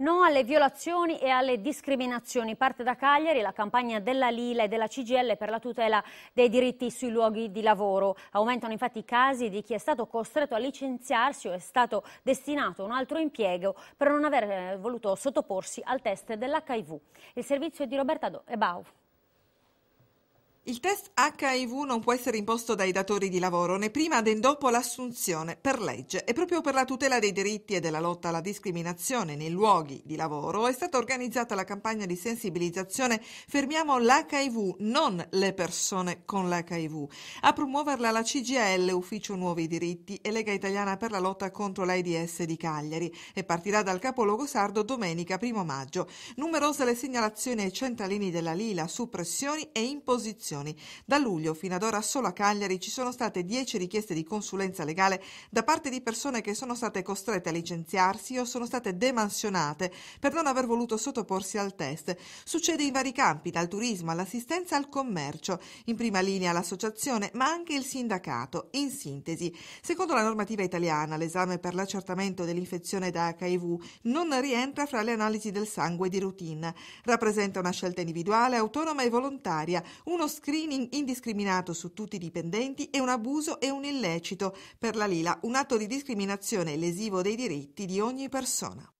No alle violazioni e alle discriminazioni. Parte da Cagliari la campagna della Lila e della CGL per la tutela dei diritti sui luoghi di lavoro. Aumentano infatti i casi di chi è stato costretto a licenziarsi o è stato destinato a un altro impiego per non aver eh, voluto sottoporsi al test dell'HIV. Il servizio è di Roberta Ebau. Eh, il test HIV non può essere imposto dai datori di lavoro né prima né dopo l'assunzione per legge e proprio per la tutela dei diritti e della lotta alla discriminazione nei luoghi di lavoro è stata organizzata la campagna di sensibilizzazione Fermiamo l'HIV, non le persone con l'HIV. A promuoverla la CGL, Ufficio Nuovi Diritti e Lega Italiana per la lotta contro l'AIDS di Cagliari e partirà dal capoluogo sardo domenica 1 maggio. Numerose le segnalazioni ai centralini della Lila, su pressioni e imposizioni associazioni. Da luglio fino ad ora solo a Cagliari ci sono state 10 richieste di consulenza legale da parte di persone che sono state costrette a licenziarsi o sono state demansionate per non aver voluto sottoporsi al test. Succede in vari campi, dal turismo all'assistenza al commercio, in prima linea l'associazione, ma anche il sindacato. In sintesi, secondo la normativa italiana, l'esame per l'accertamento dell'infezione da HIV non rientra fra le analisi del sangue di routine. Rappresenta una scelta individuale, autonoma e volontaria, uno screening indiscriminato su tutti i dipendenti è un abuso e un illecito. Per la Lila, un atto di discriminazione lesivo dei diritti di ogni persona.